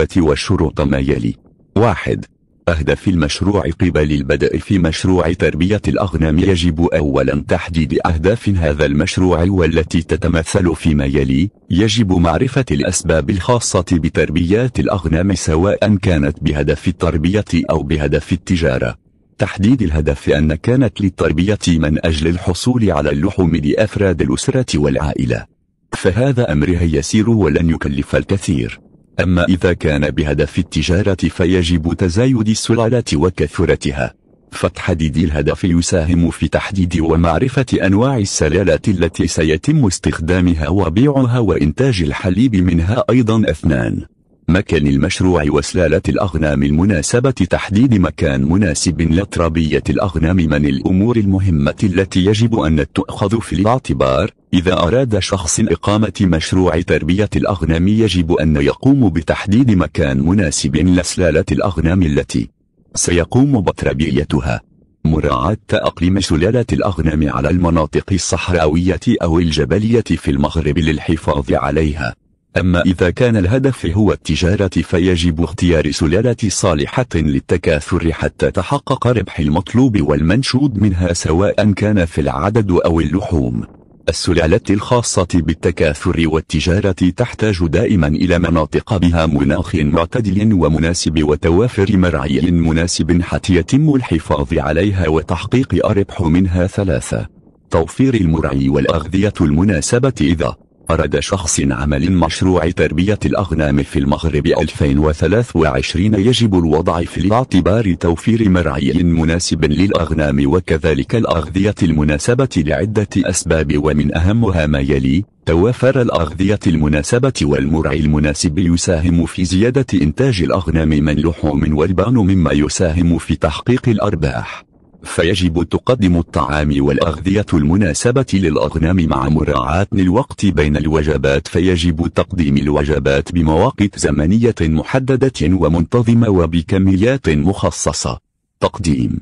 الخطوات والشروط ما يلي واحد أهداف المشروع قبل البدء في مشروع تربية الأغنام يجب أولا تحديد أهداف هذا المشروع والتي تتمثل فيما يلي يجب معرفة الأسباب الخاصة بتربية الأغنام سواء كانت بهدف التربية أو بهدف التجارة تحديد الهدف أن كانت للتربية من أجل الحصول على اللحوم لأفراد الأسرة والعائلة فهذا أمرها يسير ولن يكلف الكثير أما إذا كان بهدف التجارة فيجب تزايد السلالات وكثرتها فتحديد الهدف يساهم في تحديد ومعرفة أنواع السلالات التي سيتم استخدامها وبيعها وإنتاج الحليب منها أيضا اثنان مكان المشروع وسلالة الأغنام المناسبة تحديد مكان مناسب لطربية الأغنام من الأمور المهمة التي يجب أن تؤخذ في الاعتبار إذا أراد شخص إقامة مشروع تربية الأغنام يجب أن يقوم بتحديد مكان مناسب لسلالة الأغنام التي سيقوم بتربيتها مراعاة أقليم سلالة الأغنام على المناطق الصحراوية أو الجبلية في المغرب للحفاظ عليها أما إذا كان الهدف هو التجارة فيجب اختيار سلالة صالحة للتكاثر حتى تحقق ربح المطلوب والمنشود منها سواء كان في العدد أو اللحوم السلالة الخاصة بالتكاثر والتجارة تحتاج دائما إلى مناطق بها مناخ معتدل ومناسب وتوافر مرعي مناسب حتى يتم الحفاظ عليها وتحقيق أربح منها ثلاثة توفير المرعي والأغذية المناسبة إذا أراد شخص عمل مشروع تربية الأغنام في المغرب 2023 يجب الوضع في الاعتبار توفير مرعي مناسب للأغنام وكذلك الأغذية المناسبة لعدة أسباب ومن أهمها ما يلي توافر الأغذية المناسبة والمرعي المناسب يساهم في زيادة إنتاج الأغنام من لحوم والبان مما يساهم في تحقيق الأرباح فيجب تقدم الطعام والأغذية المناسبة للأغنام مع مراعاة الوقت بين الوجبات فيجب تقديم الوجبات بمواقيت زمنية محددة ومنتظمة وبكميات مخصصة تقديم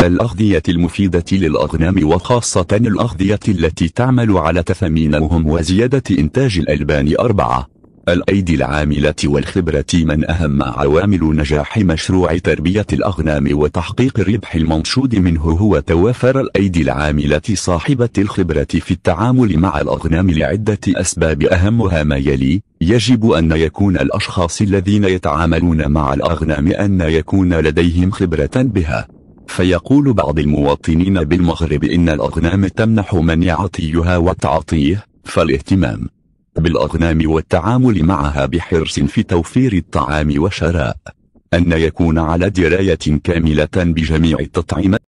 الأغذية المفيدة للأغنام وخاصة الأغذية التي تعمل على تثمينهم وزيادة إنتاج الألبان أربعة الأيدي العاملة والخبرة من أهم عوامل نجاح مشروع تربية الأغنام وتحقيق الربح المنشود منه هو توافر الأيدي العاملة صاحبة الخبرة في التعامل مع الأغنام لعدة أسباب أهمها ما يلي يجب أن يكون الأشخاص الذين يتعاملون مع الأغنام أن يكون لديهم خبرة بها فيقول بعض المواطنين بالمغرب إن الأغنام تمنح من يعطيها وتعطيه فالاهتمام بالأغنام والتعامل معها بحرص في توفير الطعام وشراء أن يكون على دراية كاملة بجميع التطعيمات